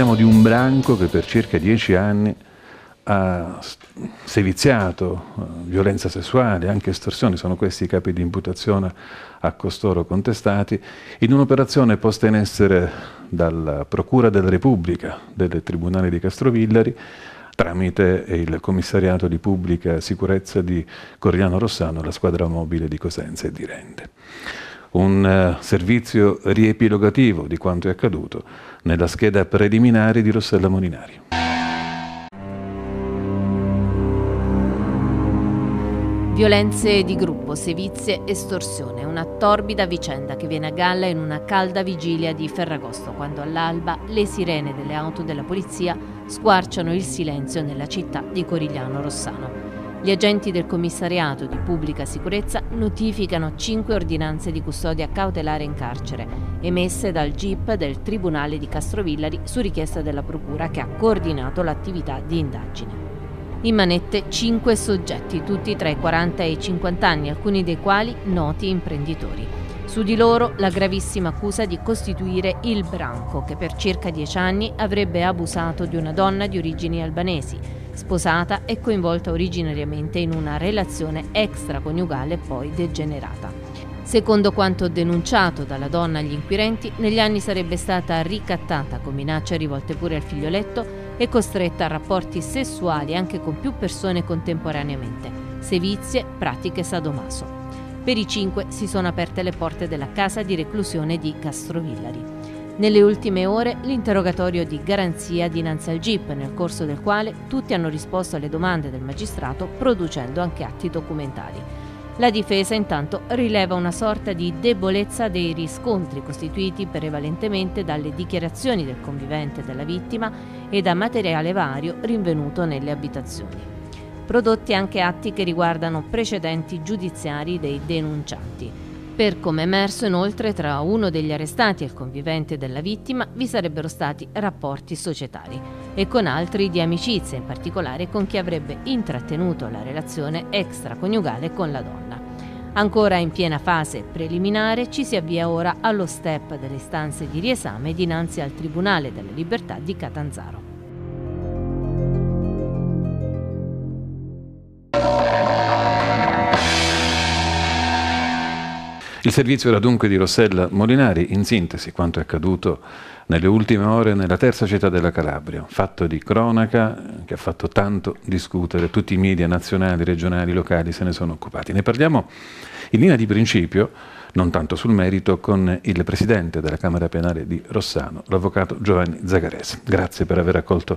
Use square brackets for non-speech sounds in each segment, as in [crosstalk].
Parliamo di un branco che per circa dieci anni ha seviziato eh, violenza sessuale, anche estorsioni, sono questi i capi di imputazione a costoro contestati, in un'operazione posta in essere dalla Procura della Repubblica del Tribunale di Castrovillari tramite il commissariato di pubblica sicurezza di Coriano Rossano, la squadra mobile di Cosenza e di Rende un eh, servizio riepilogativo di quanto è accaduto nella scheda preliminare di Rossella Molinari. Violenze di gruppo, sevizie, estorsione, una torbida vicenda che viene a galla in una calda vigilia di Ferragosto, quando all'alba le sirene delle auto della polizia squarciano il silenzio nella città di Corigliano Rossano. Gli agenti del commissariato di pubblica sicurezza notificano cinque ordinanze di custodia cautelare in carcere, emesse dal GIP del Tribunale di Castrovillari su richiesta della Procura che ha coordinato l'attività di indagine. In manette cinque soggetti, tutti tra i 40 e i 50 anni, alcuni dei quali noti imprenditori. Su di loro la gravissima accusa di costituire il branco che per circa dieci anni avrebbe abusato di una donna di origini albanesi sposata e coinvolta originariamente in una relazione extraconiugale poi degenerata. Secondo quanto denunciato dalla donna agli inquirenti, negli anni sarebbe stata ricattata con minacce rivolte pure al figlioletto e costretta a rapporti sessuali anche con più persone contemporaneamente, sevizie, pratiche sadomaso. Per i cinque si sono aperte le porte della casa di reclusione di Castrovillari. Nelle ultime ore l'interrogatorio di garanzia dinanzi al GIP, nel corso del quale tutti hanno risposto alle domande del magistrato producendo anche atti documentali. La difesa intanto rileva una sorta di debolezza dei riscontri costituiti prevalentemente dalle dichiarazioni del convivente della vittima e da materiale vario rinvenuto nelle abitazioni prodotti anche atti che riguardano precedenti giudiziari dei denuncianti. Per come emerso inoltre tra uno degli arrestati e il convivente della vittima vi sarebbero stati rapporti societari e con altri di amicizia, in particolare con chi avrebbe intrattenuto la relazione extraconiugale con la donna. Ancora in piena fase preliminare ci si avvia ora allo step delle istanze di riesame dinanzi al Tribunale della Libertà di Catanzaro. Il servizio era dunque di Rossella Molinari, in sintesi quanto è accaduto nelle ultime ore nella terza città della Calabria, fatto di cronaca che ha fatto tanto discutere, tutti i media nazionali, regionali, locali se ne sono occupati. Ne parliamo in linea di principio, non tanto sul merito, con il presidente della Camera Penale di Rossano, l'avvocato Giovanni Zagarese. Grazie per aver accolto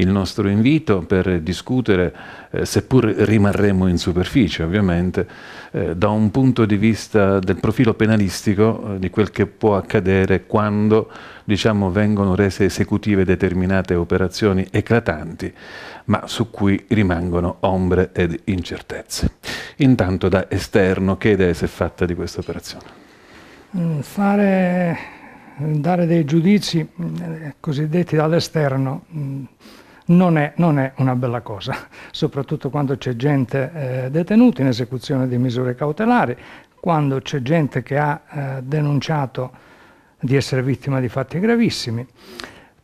il nostro invito per discutere, eh, seppur rimarremo in superficie ovviamente, eh, da un punto di vista del profilo penalistico eh, di quel che può accadere quando diciamo, vengono rese esecutive determinate operazioni eclatanti, ma su cui rimangono ombre ed incertezze. Intanto da esterno che idea si è fatta di questa operazione? Mm, fare, dare dei giudizi mm, eh, cosiddetti dall'esterno mm, non è, non è una bella cosa, [laughs] soprattutto quando c'è gente eh, detenuta in esecuzione di misure cautelari, quando c'è gente che ha eh, denunciato di essere vittima di fatti gravissimi.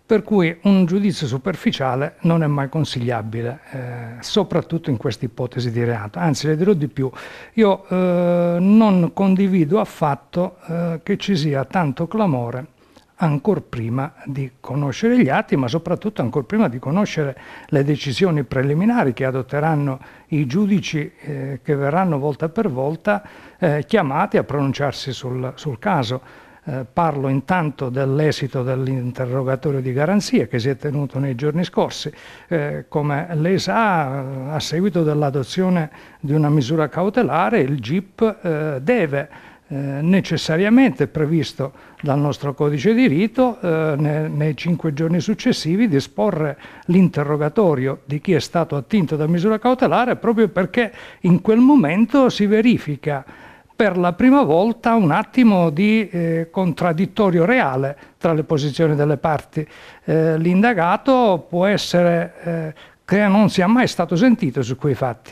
Per cui un giudizio superficiale non è mai consigliabile, eh, soprattutto in queste ipotesi di reato. Anzi, le dirò di più, io eh, non condivido affatto eh, che ci sia tanto clamore ancora prima di conoscere gli atti, ma soprattutto ancora prima di conoscere le decisioni preliminari che adotteranno i giudici eh, che verranno volta per volta eh, chiamati a pronunciarsi sul, sul caso. Eh, parlo intanto dell'esito dell'interrogatorio di garanzia che si è tenuto nei giorni scorsi. Eh, come lei sa, a seguito dell'adozione di una misura cautelare, il GIP eh, deve eh, necessariamente previsto dal nostro codice di rito eh, nei, nei cinque giorni successivi disporre l'interrogatorio di chi è stato attinto da misura cautelare proprio perché in quel momento si verifica per la prima volta un attimo di eh, contraddittorio reale tra le posizioni delle parti. Eh, l'indagato può essere eh, che non sia mai stato sentito su quei fatti.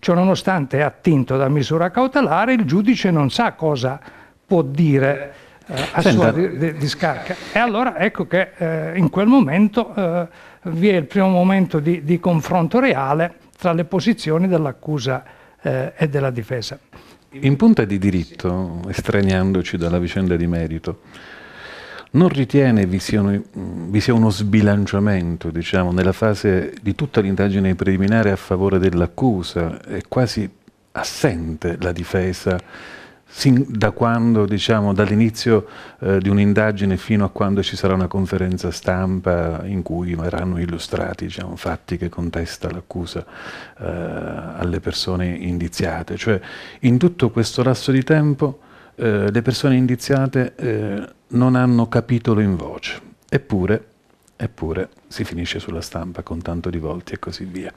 Ciononostante è attinto da misura cautelare, il giudice non sa cosa può dire eh, a Senta. sua discarica. Di e allora ecco che eh, in quel momento eh, vi è il primo momento di, di, confronto reale tra le posizioni dell'accusa eh, e della difesa. In punta di diritto, estraniandoci dalla vicenda di merito, non ritiene vi sia, vi sia uno sbilanciamento diciamo, nella fase di tutta l'indagine preliminare a favore dell'accusa? È quasi assente la difesa sin da quando, diciamo, dall'inizio eh, di un'indagine fino a quando ci sarà una conferenza stampa in cui verranno illustrati diciamo, fatti che contesta l'accusa eh, alle persone indiziate. Cioè, in tutto questo lasso di tempo eh, le persone indiziate eh, non hanno capitolo in voce, eppure, eppure si finisce sulla stampa con tanto di volti e così via.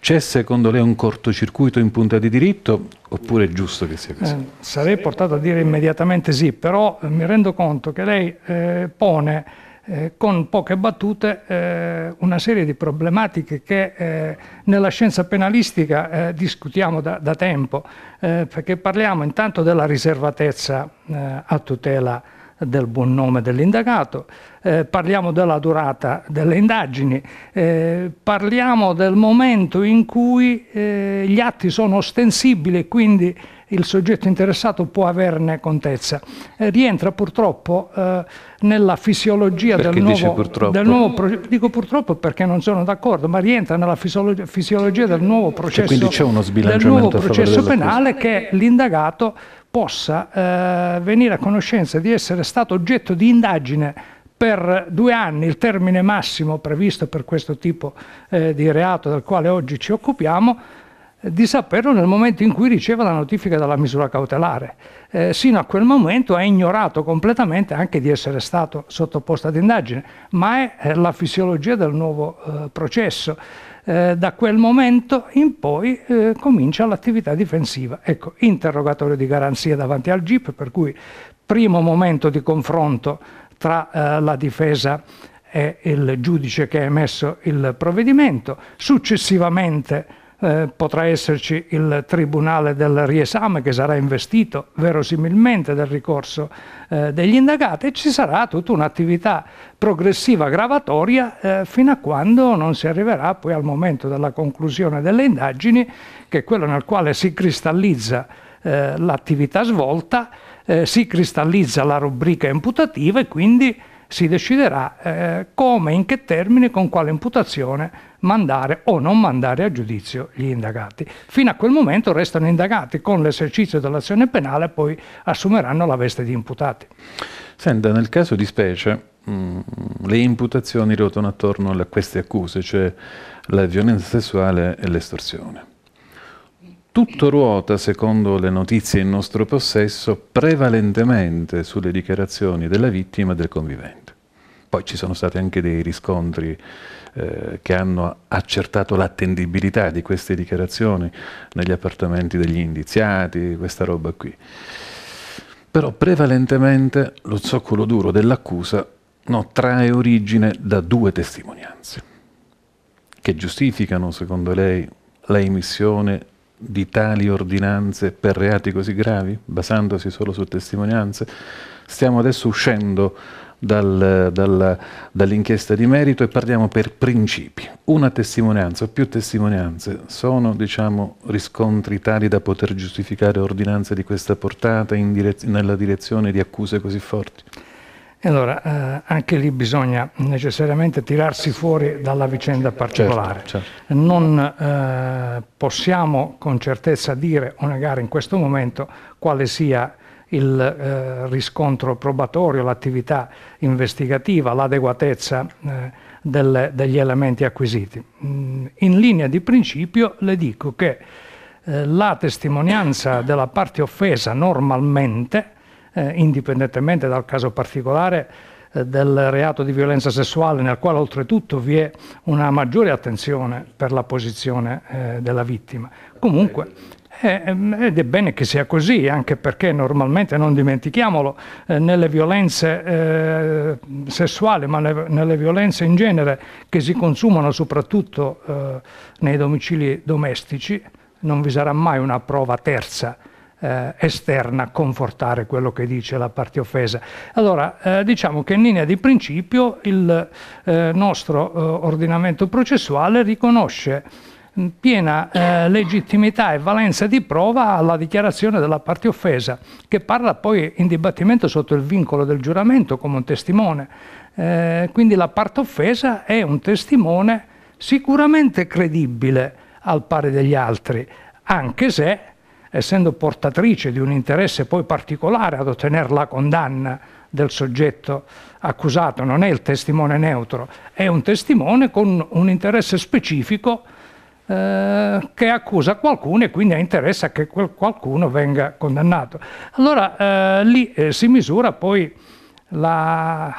C'è secondo lei un cortocircuito in punta di diritto oppure è giusto che sia così? Eh, sarei portato a dire immediatamente sì, però mi rendo conto che lei eh, pone eh, con poche battute eh, una serie di problematiche che eh, nella scienza penalistica eh, discutiamo da, da tempo, eh, perché parliamo intanto della riservatezza eh, a tutela del buon nome dell'indagato, eh, parliamo della durata delle indagini, eh, parliamo del momento in cui eh, gli atti sono ostensibili e quindi il soggetto interessato può averne contezza. Eh, rientra purtroppo eh, nella fisiologia del nuovo, purtroppo? del nuovo progetto. Dico purtroppo perché non sono d'accordo, ma rientra nella fisiologia, fisiologia del nuovo cioè, processo, cioè, del nuovo processo penale che l'indagato possa eh, venire a conoscenza di essere stato oggetto di indagine per due anni il termine massimo previsto per questo tipo eh, di reato del quale oggi ci occupiamo, di saperlo nel momento in cui riceve la notifica della misura cautelare. Eh, sino a quel momento è ignorato completamente anche di essere stato sottoposto ad indagine, ma è eh, la fisiologia del nuovo eh, processo. Eh, da quel momento in poi eh, comincia l'attività difensiva. Ecco, interrogatorio di garanzia davanti al GIP, per cui primo momento di confronto tra eh, la difesa e il giudice che ha emesso il provvedimento, successivamente eh, potrà esserci il Tribunale del riesame che sarà investito verosimilmente del ricorso eh, degli indagati e ci sarà tutta un'attività progressiva gravatoria eh, fino a quando non si arriverà poi al momento della conclusione delle indagini che è quello nel quale si cristallizza eh, l'attività svolta, eh, si cristallizza la rubrica imputativa e quindi si deciderà eh, come, in che termini, con quale imputazione mandare o non mandare a giudizio gli indagati. Fino a quel momento restano indagati con l'esercizio dell'azione penale poi assumeranno la veste di imputati. Senta, nel caso di specie mh, mm, le imputazioni ruotano attorno a queste accuse, cioè la violenza sessuale e l'estorsione. Tutto ruota, secondo le notizie in nostro possesso, prevalentemente sulle dichiarazioni della vittima e del convivente. Poi ci sono stati anche dei riscontri eh, che hanno accertato l'attendibilità di queste dichiarazioni negli appartamenti degli indiziati, questa roba qui. Però prevalentemente lo zoccolo duro dell'accusa no, trae origine da due testimonianze che giustificano, secondo lei, la emissione di tali ordinanze per reati così gravi, basandosi solo su testimonianze? Stiamo adesso uscendo dal, dal, dall'inchiesta di merito e parliamo per principi. Una testimonianza o più testimonianze sono diciamo, riscontri tali da poter giustificare ordinanze di questa portata direz nella direzione di accuse così forti? Allora, eh, anche lì bisogna necessariamente tirarsi fuori dalla vicenda certo, particolare. Certo, certo. Non eh, possiamo con certezza dire o negare in questo momento quale sia il eh, riscontro probatorio, l'attività investigativa, l'adeguatezza eh, degli elementi acquisiti. Mm, in linea di principio le dico che eh, la testimonianza della parte offesa normalmente, eh, indipendentemente dal caso particolare, eh, del reato di violenza sessuale nel quale oltretutto vi è una maggiore attenzione per la posizione eh, della vittima. Comunque eh, mm, ed è bene che sia così, anche perché normalmente, non dimentichiamolo, eh, nelle violenze eh, sessuali, ma nelle violenze in genere che si consumano soprattutto nei domicili domestici, non vi sarà mai una prova terza esterna a confortare quello che dice la parte offesa. Allora, diciamo che in linea di principio il nostro ordinamento processuale riconosce piena eh, legittimità e valenza di prova alla dichiarazione della parte offesa, che parla poi in dibattimento sotto il vincolo del giuramento come un testimone. Eh, quindi la parte offesa è un testimone sicuramente credibile al pari degli altri, anche se, essendo portatrice di un interesse poi particolare ad ottenere la condanna del soggetto accusato, non è il testimone neutro, è un testimone con un interesse specifico eh, che accusa qualcuno e quindi ha interesse a che quel qualcuno venga condannato. Allora eh, lì eh, si misura poi la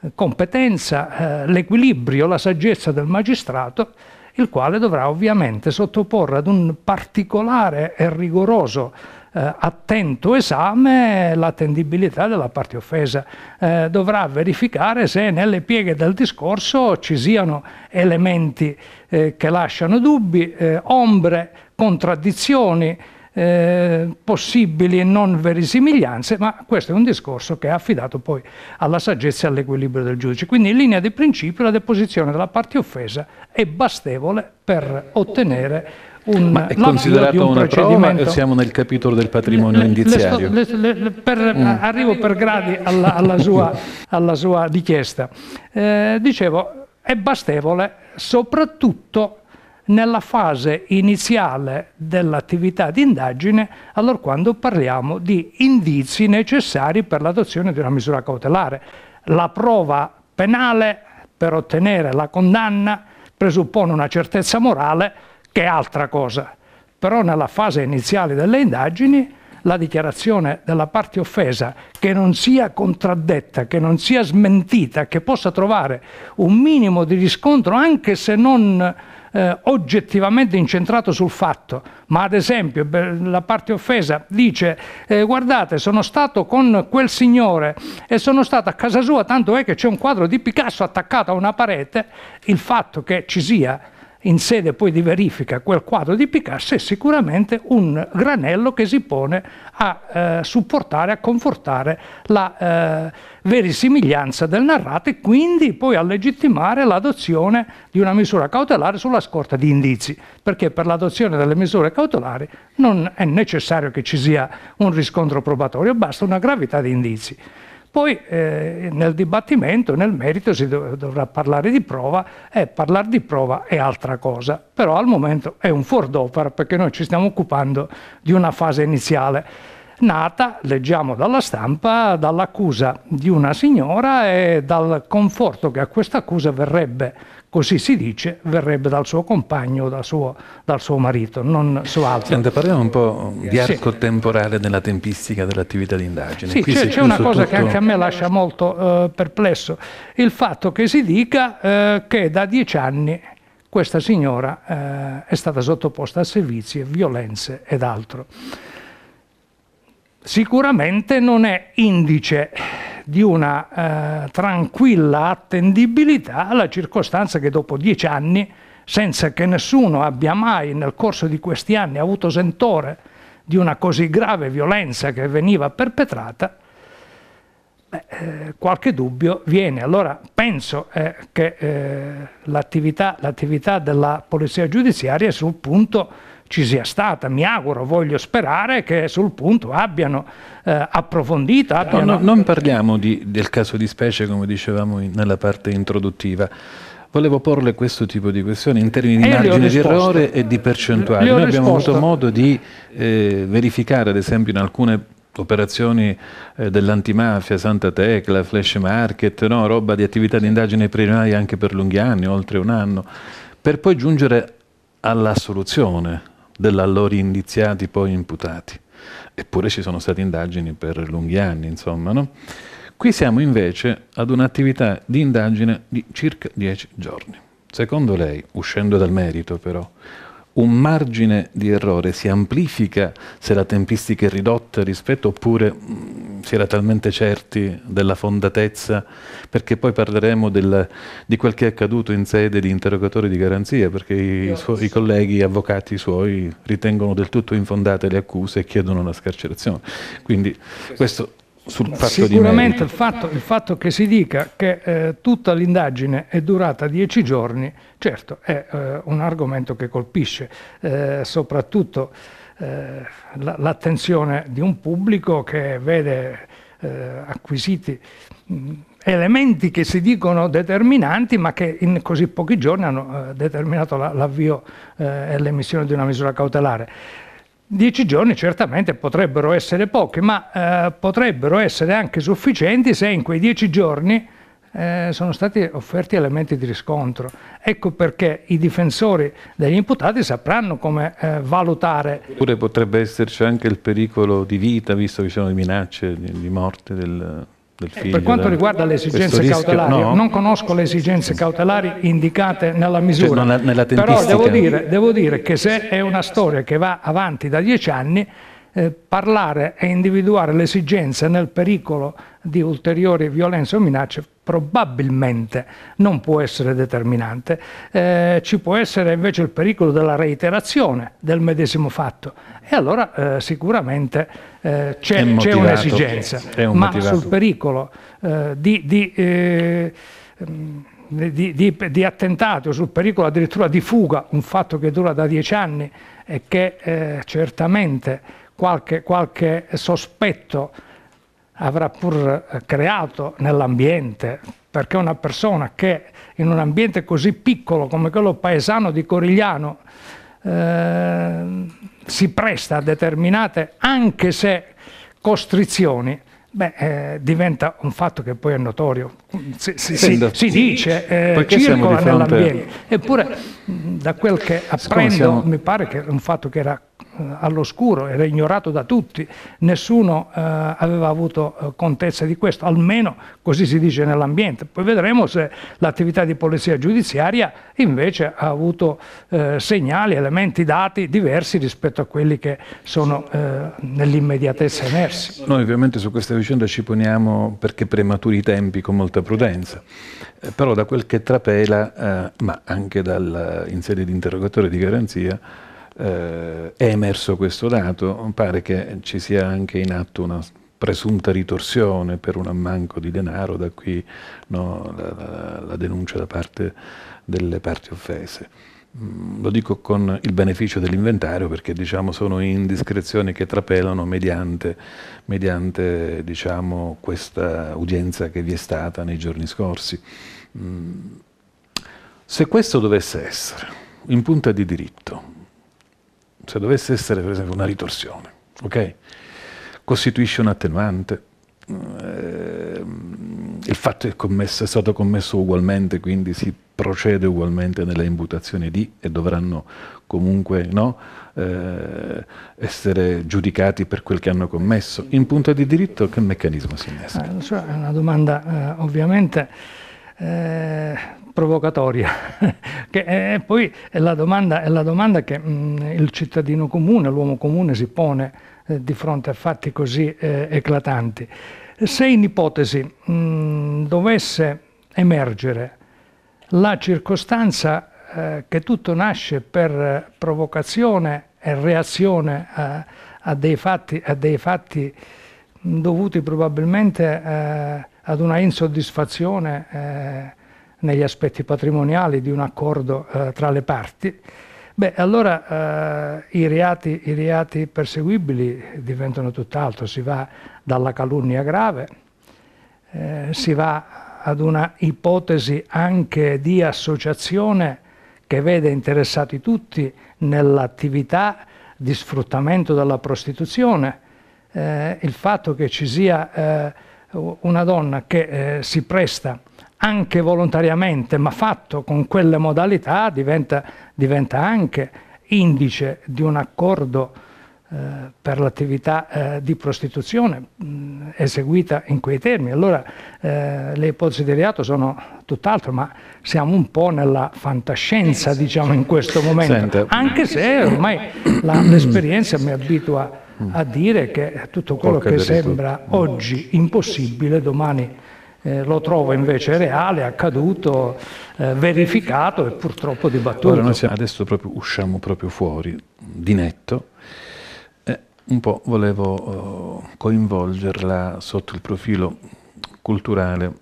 eh, competenza, eh, l'equilibrio, la saggezza del magistrato, il quale dovrà ovviamente sottoporre ad un particolare e rigoroso eh, attento esame l'attendibilità della parte offesa. Eh, dovrà verificare se nelle pieghe del discorso ci siano elementi eh, che lasciano dubbi, eh, ombre, contraddizioni, eh, possibili non verisimiglianze, ma questo è un discorso che è affidato poi alla saggezza e all'equilibrio del giudice. Quindi in linea di principio la deposizione della parte offesa è bastevole per ottenere un, Ma è considerato un una prova o siamo nel capitolo del patrimonio le, indiziario? Le sto, le, per, mm. Arrivo per gradi alla, alla, sua, alla sua, richiesta. Eh, dicevo, è bastevole soprattutto nella fase iniziale dell'attività di indagine, allora quando parliamo di indizi necessari per l'adozione di una misura cautelare. La prova penale per ottenere la condanna presuppone una certezza morale che è altra cosa. Però nella fase iniziale delle indagini la dichiarazione della parte offesa che non sia contraddetta, che non sia smentita, che possa trovare un minimo di riscontro anche se non eh, oggettivamente incentrato sul fatto, ma ad esempio la parte offesa dice eh, guardate sono stato con quel signore e sono stato a casa sua, tanto è che c'è un quadro di Picasso attaccato a una parete, il fatto che ci sia in sede poi di verifica quel quadro di Picasso è sicuramente un granello che si pone a eh, supportare, a confortare la eh, verisimiglianza del narrato e quindi poi a legittimare l'adozione di una misura cautelare sulla scorta di indizi, perché per l'adozione delle misure cautelari non è necessario che ci sia un riscontro probatorio, basta una gravità di indizi. Poi eh, nel dibattimento, nel merito, si dov- dovrà parlare di prova e parlare di prova è altra cosa, però al momento è un fuor d'opera perché noi ci stiamo occupando di una fase iniziale nata, leggiamo dalla stampa, dall'accusa di una signora e dal conforto che a questa accusa verrebbe, così si dice, verrebbe dal suo compagno, dal suo, dal suo marito, non su altro. Senta, parliamo un po' di arco sì. temporale della tempistica dell'attività di indagine. Sì, Qui c'è, c'è una cosa tutto... che anche a me lascia molto eh, perplesso, il fatto che si dica eh, che da dieci anni questa signora eh, è stata sottoposta a servizi, violenze ed altro sicuramente non è indice di una eh, tranquilla attendibilità la circostanza che dopo dieci anni, senza che nessuno abbia mai nel corso di questi anni avuto sentore di una così grave violenza che veniva perpetrata, beh, eh, qualche dubbio viene. Allora penso eh, che eh, l'attività, l'attività della polizia giudiziaria sul punto ci sia stata, mi auguro, voglio sperare che sul punto abbiano eh, approfondito. Abbiano... No, no, non parliamo di, del caso di specie come dicevamo in, nella parte introduttiva. Volevo porle questo tipo di questioni in termini di margine di errore e di percentuale. Noi abbiamo avuto modo di eh, verificare, ad esempio, in alcune operazioni eh, dell'antimafia, Santa Tecla, Flash Market, no? roba di attività di indagine primaria anche per lunghi anni, oltre un anno, per poi giungere alla soluzione, dell'allora indiziati poi imputati. Eppure ci sono state indagini per lunghi anni, insomma, no? Qui siamo invece ad un'attività di indagine di circa dieci giorni. Secondo lei, uscendo dal merito però, un margine di errore si amplifica se la tempistica è ridotta rispetto oppure mm, si era talmente certi della fondatezza, perché poi parleremo del, di quel che è accaduto in sede di interrogatori di garanzia, perché i, suoi, i colleghi avvocati suoi ritengono del tutto infondate le accuse e chiedono la scarcerazione. Quindi questo sul fatto Sicuramente di il fatto, il fatto che si dica che eh, tutta l'indagine è durata dieci giorni, certo, è eh, un argomento che colpisce, eh, soprattutto eh, l'attenzione di un pubblico che vede eh, acquisiti mh, elementi che si dicono determinanti ma che in così pochi giorni hanno eh, determinato la, l'avvio eh, e l'emissione di una misura cautelare. Dieci giorni certamente potrebbero essere pochi, ma eh, potrebbero essere anche sufficienti se in quei dieci giorni eh, sono stati offerti elementi di riscontro. Ecco perché i difensori degli imputati sapranno come eh, valutare. Oppure potrebbe esserci anche il pericolo di vita, visto che ci sono le minacce di, di morte del, eh, Figlio, per quanto riguarda le esigenze rischio, cautelari, no. non conosco le esigenze cautelari indicate nella cioè, misura, cioè, nella però devo dire, devo dire, che se è una storia che va avanti da dieci anni, eh, parlare e individuare le esigenze nel pericolo di ulteriori violenze o minacce probabilmente non può essere determinante, eh, ci può essere invece il pericolo della reiterazione del medesimo fatto e allora eh, sicuramente eh, c'è, motivato, un'esigenza, un ma motivato. sul pericolo eh, di, di, eh, di, di, di attentato, sul pericolo addirittura di fuga, un fatto che dura da dieci anni e che eh, certamente qualche, qualche sospetto avrà pur eh, creato nell'ambiente, perché una persona che in un ambiente così piccolo come quello paesano di Corigliano eh, si presta a determinate, anche se costrizioni, beh, eh, diventa un fatto che poi è notorio si, si, si, si dice eh, circola nell'ambiente. Eppure da quel che apprendo siamo... mi pare che un fatto che era eh, all'oscuro, era ignorato da tutti, nessuno eh, aveva avuto eh, contezza di questo, almeno così si dice nell'ambiente. Poi vedremo se l'attività di polizia giudiziaria invece ha avuto eh, segnali, elementi, dati diversi rispetto a quelli che sono eh, nell'immediatezza emersi. Noi ovviamente su questa vicenda ci poniamo perché prematuri i tempi con molta prudenza, eh, però da quel che trapela, eh, ma anche dal, in sede di interrogatorio di garanzia, eh, è emerso questo dato, pare che ci sia anche in atto una presunta ritorsione per un ammanco di denaro, da qui no, la, la, la denuncia da parte delle parti offese. Mm, lo dico con il beneficio dell'inventario perché diciamo, sono indiscrezioni che trapelano mediante, mediante diciamo, questa udienza che vi è stata nei giorni scorsi. Mm, se questo dovesse essere, in punta di diritto, se dovesse essere per esempio una ritorsione, okay? costituisce un attenuante, eh, il fatto è, commesso, è stato commesso ugualmente, quindi si procede ugualmente nella imputazione di e dovranno comunque no, eh, essere giudicati per quel che hanno commesso. In punto di diritto che meccanismo si innesca? Eh, so, è una domanda eh, ovviamente eh, provocatoria, [laughs] che è, eh, poi è la domanda, è la domanda che mh, mm, il cittadino comune, l'uomo comune si pone eh, di fronte a fatti così eclatanti. Se in ipotesi mh, mm, dovesse emergere la circostanza eh, che tutto nasce per provocazione e reazione a, eh, a dei fatti, a dei fatti dovuti probabilmente eh, ad una insoddisfazione eh, negli aspetti patrimoniali di un accordo eh, tra le parti, Beh, allora eh, i, reati, i, reati, perseguibili diventano tutt'altro, si va dalla calunnia grave, eh, si va ad una ipotesi anche di associazione che vede interessati tutti nell'attività di sfruttamento della prostituzione, eh, il fatto che ci sia eh, una donna che eh, si presta anche volontariamente, ma fatto con quelle modalità, diventa, diventa anche indice di un accordo eh, per l'attività eh, di prostituzione mh, mm, eseguita in quei termini. Allora eh, le ipotesi di reato sono tutt'altro, ma siamo un po' nella fantascienza, diciamo, in questo momento, Senta. anche se ormai la, mm. l'esperienza mi abitua a mm. dire che tutto quello che sembra oggi impossibile, domani eh, lo trovo invece reale, accaduto, eh, verificato e purtroppo dibattuto. Allora noi siamo, adesso proprio usciamo proprio fuori di netto un po' volevo eh, coinvolgerla sotto il profilo culturale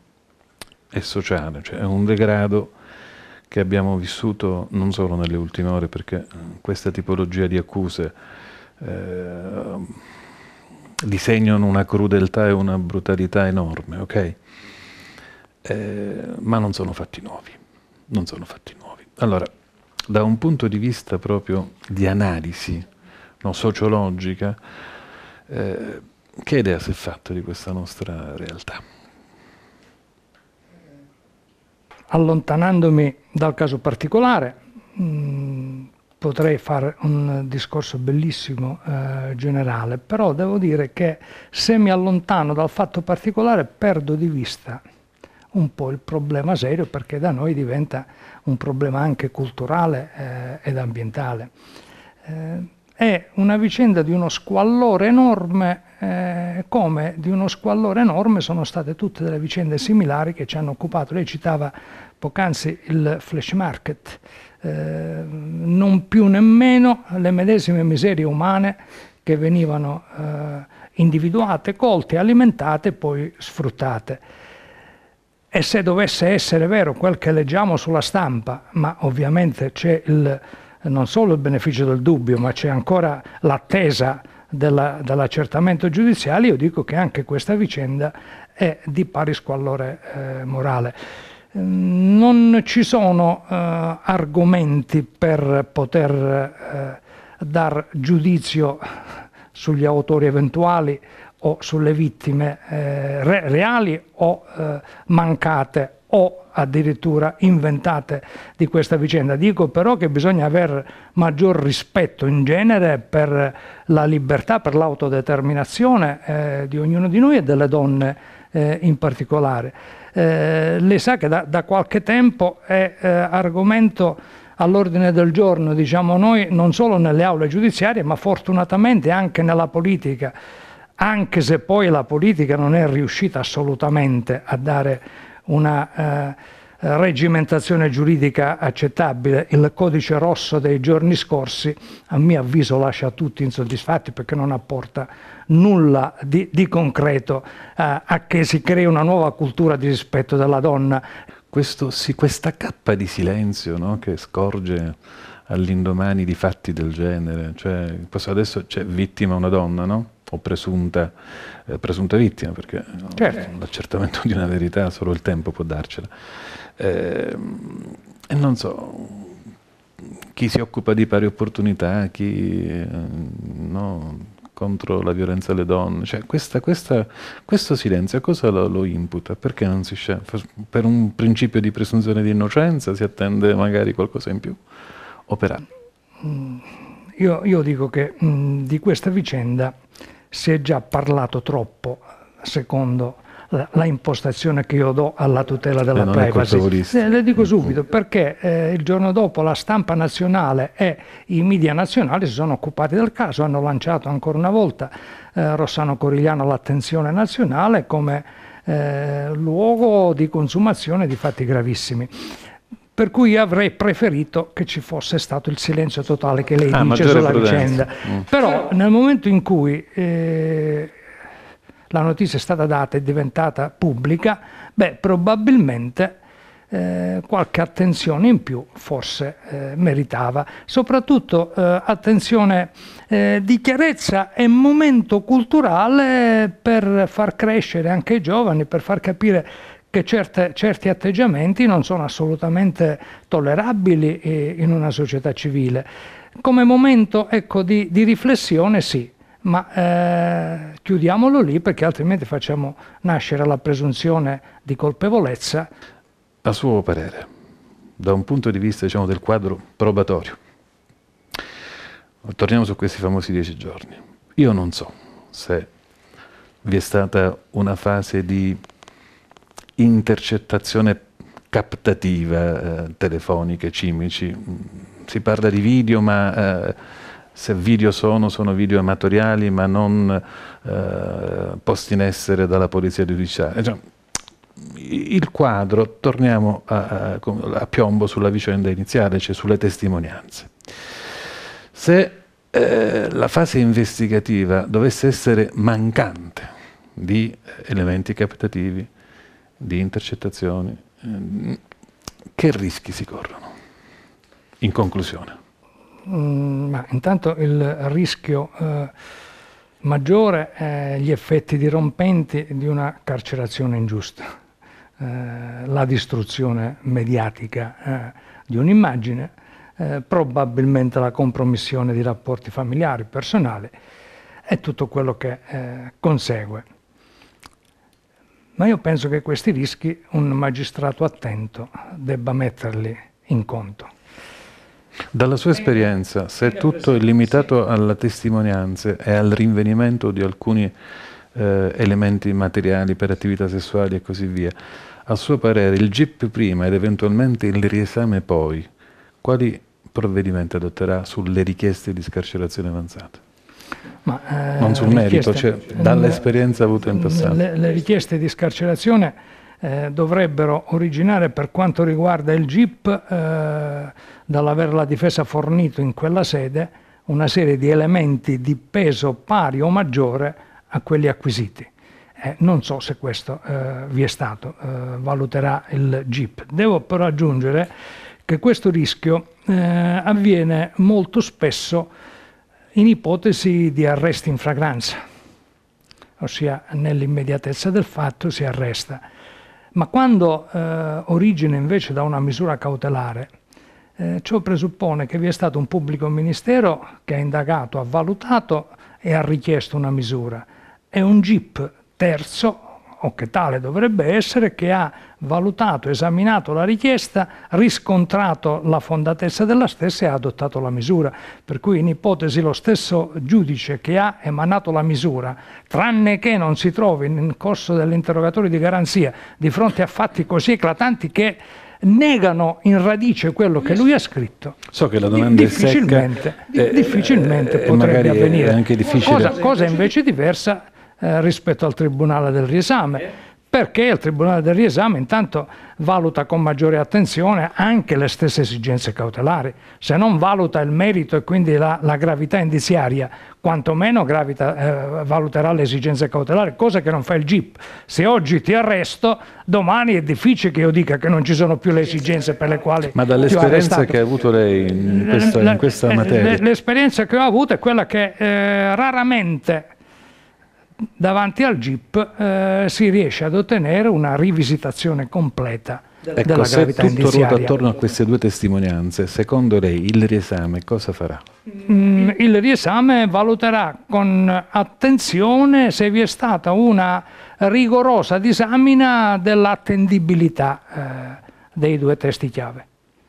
e sociale, cioè è un degrado che abbiamo vissuto non solo nelle ultime ore, perché eh, questa tipologia di accuse eh, disegnano una crudeltà e una brutalità enorme, ok? Eh, ma non sono fatti nuovi, non sono fatti nuovi. Allora, da un punto di vista proprio di analisi, no, sociologica, eh, che idea si è fatta di questa nostra realtà? Allontanandomi dal caso particolare, mh, mm, potrei fare un discorso bellissimo eh, generale, però devo dire che se mi allontano dal fatto particolare perdo di vista un po' il problema serio perché da noi diventa un problema anche culturale eh, ed ambientale. Eh, è una vicenda di uno squallore enorme, eh, come di uno squallore enorme sono state tutte delle vicende similari che ci hanno occupato. Lei citava poc'anzi il flash market, eh, non più nemmeno le medesime miserie umane che venivano eh, individuate, colte, alimentate e poi sfruttate. E se dovesse essere vero quel che leggiamo sulla stampa, ma ovviamente c'è il non solo il beneficio del dubbio, ma c'è ancora l'attesa della, dell'accertamento giudiziario, io dico che anche questa vicenda è di pari squallore eh, morale. Non ci sono eh, argomenti per poter eh, dar giudizio sugli autori eventuali o sulle vittime eh, reali o eh, mancate o addirittura inventate di questa vicenda. Dico però che bisogna avere maggior rispetto in genere per la libertà, per l'autodeterminazione eh, di ognuno di noi e delle donne eh, in particolare. Eh, lei sa che da, da qualche tempo è eh, argomento all'ordine del giorno, diciamo noi, non solo nelle aule giudiziarie, ma fortunatamente anche nella politica, anche se poi la politica non è riuscita assolutamente a dare una eh, reggimentazione giuridica accettabile. Il codice rosso dei giorni scorsi, a mio avviso, lascia tutti insoddisfatti perché non apporta nulla di, di concreto eh, a che si crei una nuova cultura di rispetto della donna. Questo, sì, questa cappa di silenzio no, che scorge all'indomani di fatti del genere, cioè, adesso c'è cioè, vittima una donna, no? o presunta, eh, presunta vittima, perché certo. l'accertamento [laughs] di una verità solo il tempo può darcela. Ehm, e non so, chi si occupa di pari opportunità, chi eh, no, contro la violenza alle donne, cioè questa, questa, questo silenzio cosa lo, lo, imputa? Perché non si scende? Per un principio di presunzione di innocenza si attende magari qualcosa in più? O per altro? Mm, io, io dico che mh, mm, di questa vicenda si è già parlato troppo, secondo la, la impostazione che io do alla tutela della eh, privacy. Eh, le dico mm, subito, mm. perché eh, il giorno dopo la stampa nazionale e i media nazionali si sono occupati del caso, hanno lanciato ancora una volta eh, Rossano Corigliano all'attenzione nazionale come eh, luogo di consumazione di fatti gravissimi per cui avrei preferito che ci fosse stato il silenzio totale che lei ah, dice sulla prudenza. vicenda. Mm. Però nel momento in cui eh, la notizia è stata data e diventata pubblica, beh, probabilmente eh, qualche attenzione in più forse eh, meritava. Soprattutto eh, attenzione eh, di chiarezza e momento culturale per far crescere anche i giovani, per far capire che certe, certi atteggiamenti non sono assolutamente tollerabili eh, in una società civile. Come momento ecco, di, di, riflessione sì, ma eh, chiudiamolo lì perché altrimenti facciamo nascere la presunzione di colpevolezza. A suo parere, da un punto di vista diciamo, del quadro probatorio, torniamo su questi famosi dieci giorni. Io non so se vi è stata una fase di intercettazione captativa, eh, telefoniche, cimici. Si parla di video, ma eh, se video sono, sono video amatoriali, ma non eh, posti in essere dalla polizia giudiziaria. Cioè, il quadro, torniamo a, a, a, piombo sulla vicenda iniziale, cioè sulle testimonianze. Se eh, la fase investigativa dovesse essere mancante di eh, elementi captativi, di intercettazioni, ehm, che rischi si corrono? In conclusione. Mm, intanto il rischio eh, maggiore è gli effetti dirompenti di una carcerazione ingiusta, eh, la distruzione mediatica eh, di un'immagine, eh, probabilmente la compromissione di rapporti familiari, personali e tutto quello che eh, consegue. Ma io penso che questi rischi un magistrato attento debba metterli in conto. Dalla sua esperienza, se tutto è limitato alle testimonianze e al rinvenimento di alcuni eh, elementi materiali per attività sessuali e così via, a suo parere il GIP prima ed eventualmente il riesame poi, quali provvedimenti adotterà sulle richieste di scarcerazione avanzata? Ma, eh, non sul merito, cioè dall'esperienza avuta in passato. Le, le richieste di scarcerazione eh, dovrebbero originare per quanto riguarda il GIP eh, dall'aver la difesa fornito in quella sede una serie di elementi di peso pari o maggiore a quelli acquisiti. Eh, non so se questo eh, vi è stato, eh, valuterà il GIP. Devo però aggiungere che questo rischio eh, avviene molto spesso in ipotesi di arresto in fragranza, ossia nell'immediatezza del fatto si arresta. Ma quando eh, origina invece da una misura cautelare, eh, ciò presuppone che vi è stato un pubblico ministero che ha indagato, ha valutato e ha richiesto una misura e un GIP terzo o che tale dovrebbe essere, che ha valutato, esaminato la richiesta, riscontrato la fondatezza della stessa e ha adottato la misura. Per cui in ipotesi lo stesso giudice che ha emanato la misura, tranne che non si trovi nel corso dell'interrogatorio di garanzia di fronte a fatti così eclatanti che negano in radice quello che lui ha scritto, so che la domanda difficilmente, è secca, difficilmente eh, eh, potrebbe avvenire. Cosa, cosa invece diversa eh, rispetto al Tribunale del riesame perché il Tribunale del riesame intanto valuta con maggiore attenzione anche le stesse esigenze cautelari, se non valuta il merito e quindi la, la gravità indiziaria, quantomeno gravita, eh, valuterà le esigenze cautelari, cosa che non fa il GIP. Se oggi ti arresto, domani è difficile che io dica che non ci sono più le esigenze per le quali... Ma dall'esperienza che ha avuto lei in questa, in questa eh, materia? L'esperienza che ho avuto è quella che eh, raramente davanti al GIP eh, si riesce ad ottenere una rivisitazione completa ecco, della gravità indiziaria. Ecco, se tutto ruota attorno a queste due testimonianze, secondo lei il riesame cosa farà? Mm, il riesame valuterà con attenzione se vi è stata una rigorosa disamina dell'attendibilità eh, dei due testi chiave.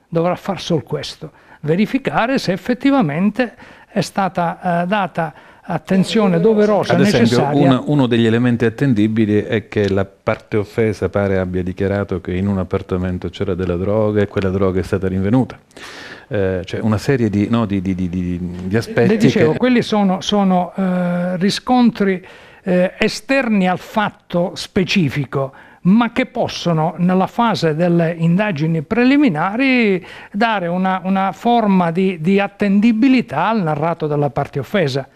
Dovrà far solo questo, verificare se effettivamente è stata eh, data attenzione doverosa Ad esempio, una, uno degli elementi attendibili è che la parte offesa pare abbia dichiarato che in un appartamento c'era della droga e quella droga è stata rinvenuta. Eh, cioè una serie di, no, di, di, di aspetti. Le dicevo, che... quelli sono, sono eh, riscontri eh, esterni al fatto specifico ma che possono nella fase delle indagini preliminari dare una, una forma di attendibilità al narrato della parte offesa.